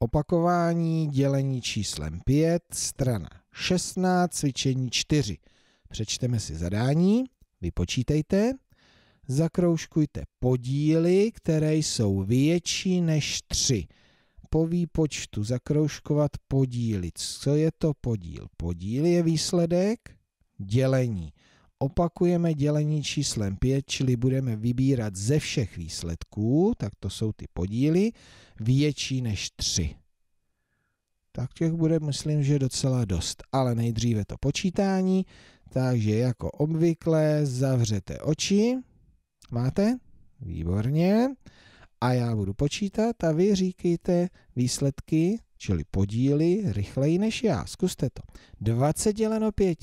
Opakování dělení číslem 5, strana 16, cvičení 4. Přečteme si zadání, vypočítejte, zakroužkujte podíly, které jsou větší než 3. Po výpočtu zakroužkovat podíly. Co je to podíl? Podíl je výsledek dělení opakujeme dělení číslem 5, čili budeme vybírat ze všech výsledků, tak to jsou ty podíly, větší než 3. Tak těch bude, myslím, že docela dost. Ale nejdříve to počítání, takže jako obvykle zavřete oči. Máte? Výborně. A já budu počítat a vy říkejte výsledky, čili podíly, rychleji než já. Zkuste to. 20 děleno 5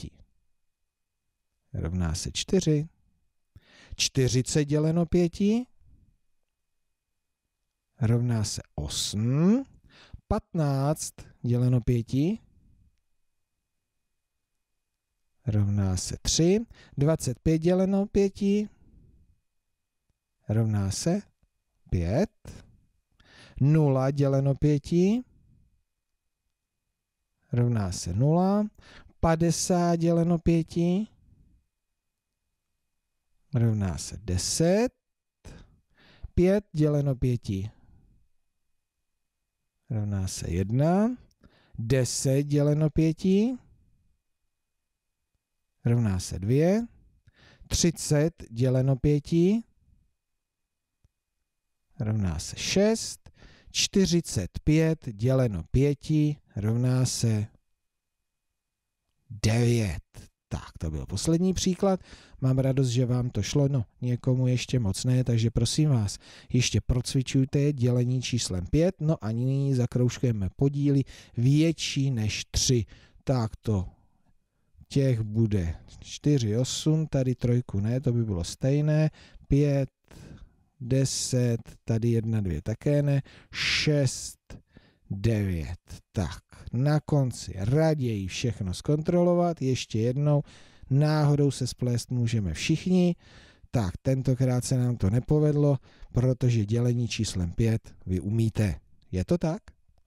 rovná se 4. 40 děleno 5 rovná se 8. 15 děleno 5 rovná se 3. 25 děleno 5 rovná se 5. 0 děleno 5 rovná se 0. 50 děleno 5 rovná se 10. 5 děleno 5 rovná se 1. 10 děleno 5 rovná se 2. 30 děleno 5 rovná se 6. 45 děleno 5 rovná se 9. Tak, to byl poslední příklad. Mám radost, že vám to šlo, no někomu ještě moc ne, takže prosím vás, ještě procvičujte dělení číslem 5, no a nyní zakroužkujeme podíly větší než 3. Tak to těch bude 4, 8, tady trojku ne, to by bylo stejné, 5, 10, tady 1, 2 také ne, 6, 9. Tak, na konci raději všechno zkontrolovat, ještě jednou, náhodou se splést můžeme všichni, tak tentokrát se nám to nepovedlo, protože dělení číslem 5 vy umíte. Je to tak?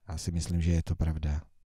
Já si myslím, že je to pravda.